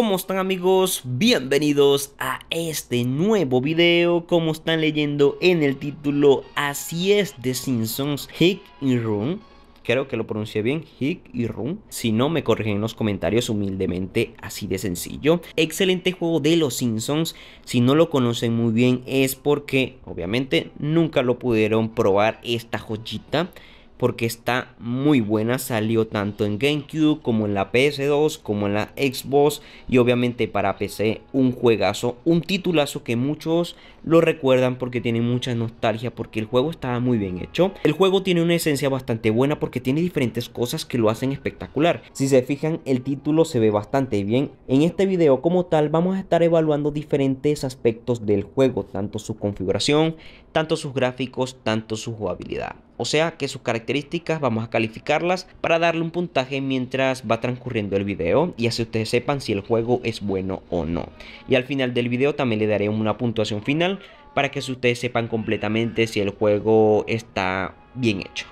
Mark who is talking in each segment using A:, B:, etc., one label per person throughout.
A: ¿Cómo están amigos? Bienvenidos a este nuevo video Como están leyendo en el título Así es de Simpsons Hick y Run Creo que lo pronuncié bien, Hick y Run Si no me corrigen en los comentarios humildemente Así de sencillo Excelente juego de los Simpsons Si no lo conocen muy bien es porque Obviamente nunca lo pudieron probar esta joyita porque está muy buena. Salió tanto en GameCube como en la PS2, como en la Xbox y obviamente para PC un juegazo, un titulazo que muchos lo recuerdan porque tiene mucha nostalgia, porque el juego estaba muy bien hecho. El juego tiene una esencia bastante buena porque tiene diferentes cosas que lo hacen espectacular. Si se fijan, el título se ve bastante bien. En este video como tal vamos a estar evaluando diferentes aspectos del juego, tanto su configuración, tanto sus gráficos, tanto su jugabilidad. O sea que sus características vamos a calificarlas para darle un puntaje mientras va transcurriendo el video y así ustedes sepan si el juego es bueno o no. Y al final del video también le daré una puntuación final para que ustedes sepan completamente si el juego está bien hecho.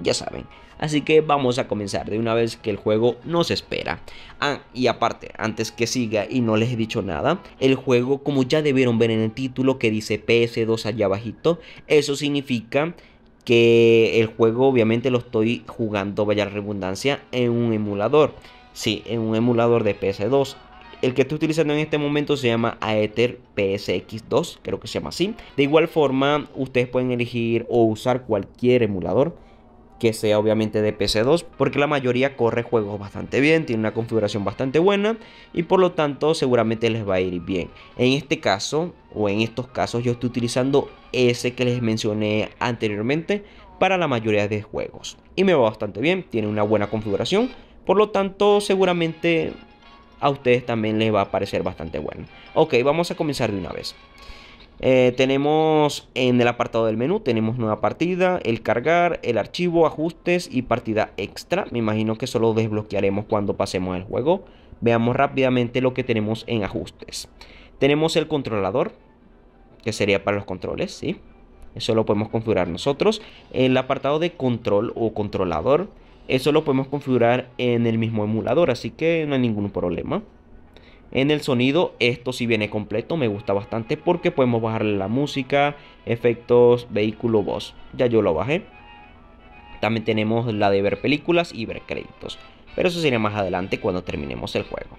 A: Ya saben. Así que vamos a comenzar de una vez que el juego nos espera. Ah, y aparte, antes que siga y no les he dicho nada, el juego como ya debieron ver en el título que dice PS2 allá abajito, eso significa que el juego obviamente lo estoy jugando, vaya redundancia, en un emulador. Sí, en un emulador de PS2. El que estoy utilizando en este momento se llama Aether PSX2, creo que se llama así. De igual forma, ustedes pueden elegir o usar cualquier emulador que sea obviamente de PC2, porque la mayoría corre juegos bastante bien, tiene una configuración bastante buena y por lo tanto seguramente les va a ir bien. En este caso, o en estos casos, yo estoy utilizando ese que les mencioné anteriormente para la mayoría de juegos. Y me va bastante bien, tiene una buena configuración, por lo tanto seguramente a ustedes también les va a parecer bastante bueno. Ok, vamos a comenzar de una vez. Eh, tenemos en el apartado del menú, tenemos nueva partida, el cargar, el archivo, ajustes y partida extra. Me imagino que solo desbloquearemos cuando pasemos el juego. Veamos rápidamente lo que tenemos en ajustes. Tenemos el controlador, que sería para los controles, ¿sí? Eso lo podemos configurar nosotros. El apartado de control o controlador, eso lo podemos configurar en el mismo emulador, así que no hay ningún problema. En el sonido, esto si viene completo, me gusta bastante porque podemos bajarle la música, efectos, vehículo, voz. Ya yo lo bajé. También tenemos la de ver películas y ver créditos. Pero eso sería más adelante cuando terminemos el juego.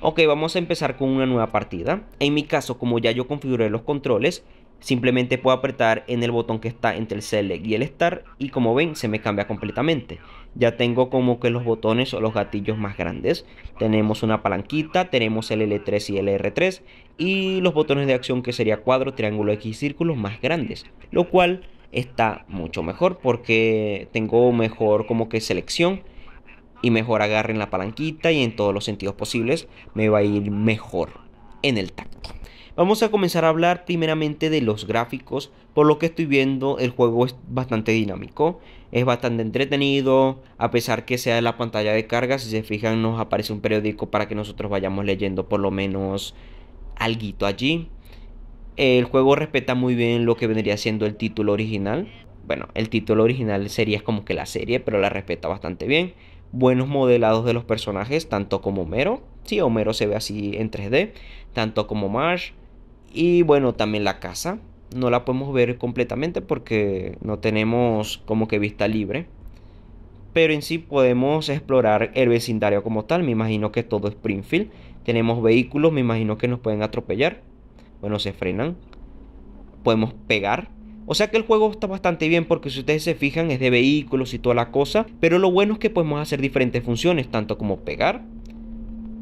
A: Ok, vamos a empezar con una nueva partida. En mi caso, como ya yo configuré los controles, simplemente puedo apretar en el botón que está entre el select y el start y como ven se me cambia completamente ya tengo como que los botones o los gatillos más grandes tenemos una palanquita tenemos el L3 y el R3 y los botones de acción que sería cuadro triángulo X y círculos más grandes lo cual está mucho mejor porque tengo mejor como que selección y mejor agarre en la palanquita y en todos los sentidos posibles me va a ir mejor en el tacto. Vamos a comenzar a hablar primeramente de los gráficos. Por lo que estoy viendo, el juego es bastante dinámico, es bastante entretenido, a pesar que sea la pantalla de carga, si se fijan nos aparece un periódico para que nosotros vayamos leyendo por lo menos algo allí. El juego respeta muy bien lo que vendría siendo el título original. Bueno, el título original sería como que la serie, pero la respeta bastante bien. Buenos modelados de los personajes, tanto como Mero Sí, Homero se ve así en 3D, tanto como Marsh. Y bueno, también la casa. No la podemos ver completamente porque no tenemos como que vista libre. Pero en sí podemos explorar el vecindario como tal. Me imagino que todo es Springfield. Tenemos vehículos, me imagino que nos pueden atropellar. Bueno, se frenan. Podemos pegar. O sea que el juego está bastante bien porque si ustedes se fijan es de vehículos y toda la cosa. Pero lo bueno es que podemos hacer diferentes funciones, tanto como pegar,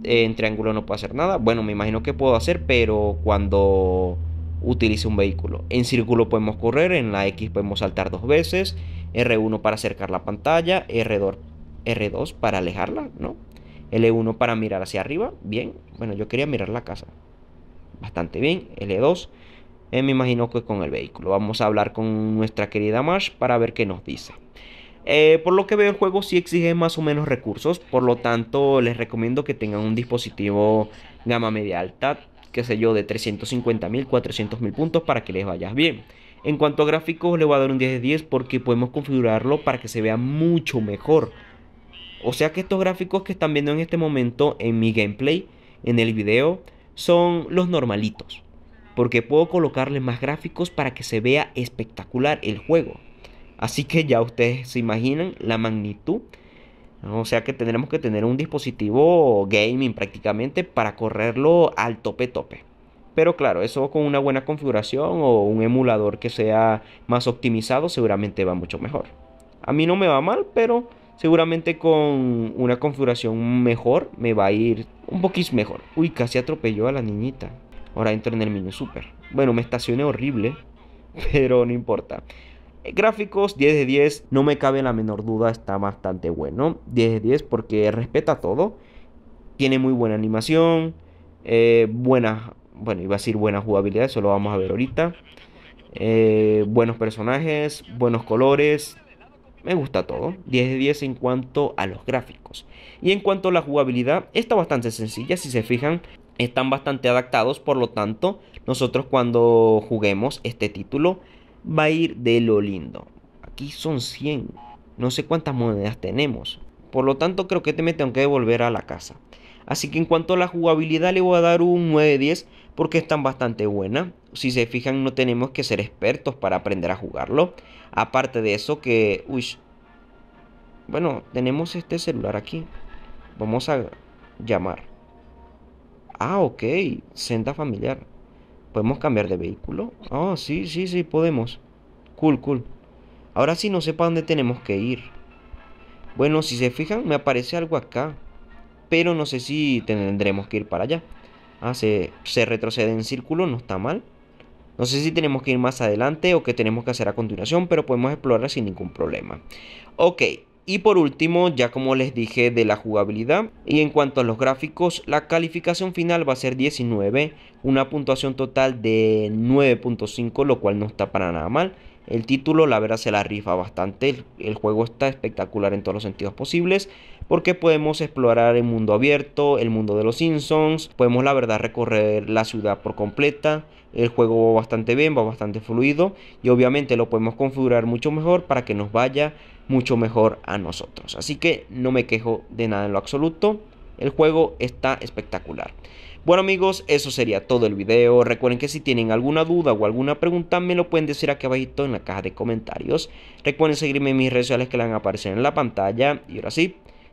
A: en triángulo no puedo hacer nada. Bueno, me imagino que puedo hacer, pero cuando utilice un vehículo. En círculo podemos correr, en la X podemos saltar dos veces, R1 para acercar la pantalla, R2, para alejarla, ¿no? L1 para mirar hacia arriba, bien. Bueno, yo quería mirar la casa. Bastante bien. L2, eh, me imagino que con el vehículo. Vamos a hablar con nuestra querida Marsh para ver qué nos dice. Eh, por lo que veo el juego sí exige más o menos recursos, por lo tanto les recomiendo que tengan un dispositivo gama media alta, Que sé yo, de 350.000, mil, puntos para que les vaya bien. En cuanto a gráficos le voy a dar un 10 de 10 porque podemos configurarlo para que se vea mucho mejor. O sea que estos gráficos que están viendo en este momento en mi gameplay, en el video, son los normalitos. Porque puedo colocarle más gráficos para que se vea espectacular el juego. Así que ya ustedes se imaginan la magnitud. O sea que tendremos que tener un dispositivo gaming prácticamente para correrlo al tope tope. Pero claro, eso con una buena configuración o un emulador que sea más optimizado seguramente va mucho mejor. A mí no me va mal, pero seguramente con una configuración mejor me va a ir un poquito mejor. Uy, casi atropelló a la niñita. Ahora entro en el mini super. Bueno, me estacioné horrible, pero no importa. Gráficos 10 de 10, no me cabe la menor duda, está bastante bueno. 10 de 10 porque respeta todo. Tiene muy buena animación, eh, buena, bueno, iba a decir buena jugabilidad, eso lo vamos a ver ahorita. Eh, buenos personajes, buenos colores, me gusta todo. 10 de 10 en cuanto a los gráficos. Y en cuanto a la jugabilidad, está bastante sencilla, si se fijan, están bastante adaptados, por lo tanto, nosotros cuando juguemos este título va a ir de lo lindo. Aquí son 100. No sé cuántas monedas tenemos. Por lo tanto, creo que te este me tengo que devolver a la casa. Así que en cuanto a la jugabilidad, le voy a dar un 9-10 porque están bastante buenas. Si se fijan, no tenemos que ser expertos para aprender a jugarlo. Aparte de eso, que. Uy. Bueno, tenemos este celular aquí. Vamos a llamar. Ah, ok. Senda familiar. ¿Podemos cambiar de vehículo? Ah, sí, sí, sí, podemos. Cool, cool. Ahora sí no sé para dónde tenemos que ir. Bueno, si se fijan, me aparece algo acá. Pero no sé si tendremos que ir para allá. Ah, se, se retrocede en círculo, no está mal. No sé si tenemos que ir más adelante o qué tenemos que hacer a continuación, pero podemos explorar sin ningún problema. Ok, y por último, ya como les dije de la jugabilidad y en cuanto a los gráficos, la calificación final va a ser 19, una puntuación total de 9.5, lo cual no está para nada mal. El título la verdad se la rifa bastante, el, juego está espectacular en todos los sentidos posibles porque podemos explorar el mundo abierto, el mundo de los Simpsons, podemos la verdad recorrer la ciudad por completa, el juego va bastante bien, va bastante fluido y obviamente lo podemos configurar mucho mejor para que nos vaya mucho mejor a nosotros. Así que no me quejo de nada en lo absoluto, el juego está espectacular. Bueno amigos, eso sería todo el video. Recuerden que si tienen alguna duda o alguna pregunta me lo pueden decir aquí abajito en la caja de comentarios. Recuerden seguirme en mis redes sociales que van a aparecer en la pantalla. Y ahora sí,